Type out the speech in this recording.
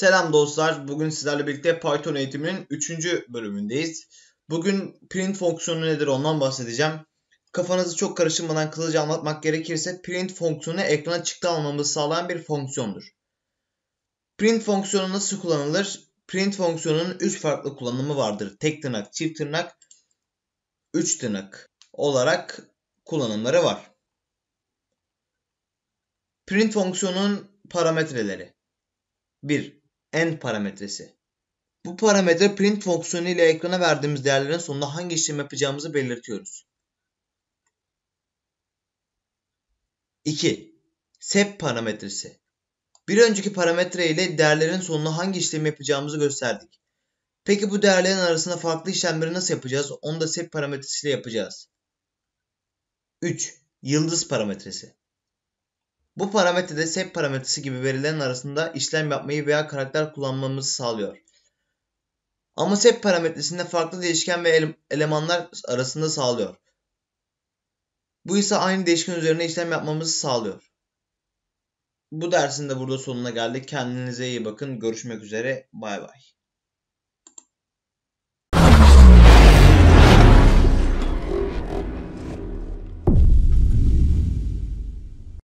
Selam dostlar. Bugün sizlerle birlikte Python eğitiminin 3. bölümündeyiz. Bugün print fonksiyonu nedir ondan bahsedeceğim. Kafanızı çok karıştırmadan kısaca anlatmak gerekirse print fonksiyonu ekrana çıktı almamızı sağlayan bir fonksiyondur. Print fonksiyonu nasıl kullanılır? Print fonksiyonunun 3 farklı kullanımı vardır. Tek tırnak, çift tırnak, 3 tırnak olarak kullanımları var. Print fonksiyonun parametreleri. 1. End parametresi. Bu parametre print fonksiyonu ile ekrana verdiğimiz değerlerin sonunda hangi işlem yapacağımızı belirtiyoruz. 2. Sep parametresi. Bir önceki parametre ile değerlerin sonunda hangi işlemi yapacağımızı gösterdik. Peki bu değerlerin arasında farklı işlemleri nasıl yapacağız? Onu da sep parametresiyle yapacağız. 3. Yıldız parametresi. Bu parametre de set parametresi gibi verilerin arasında işlem yapmayı veya karakter kullanmamızı sağlıyor. Ama set parametresinde farklı değişken ve ele elemanlar arasında sağlıyor. Bu ise aynı değişken üzerine işlem yapmamızı sağlıyor. Bu dersin de burada sonuna geldik. Kendinize iyi bakın. Görüşmek üzere. Bay bay.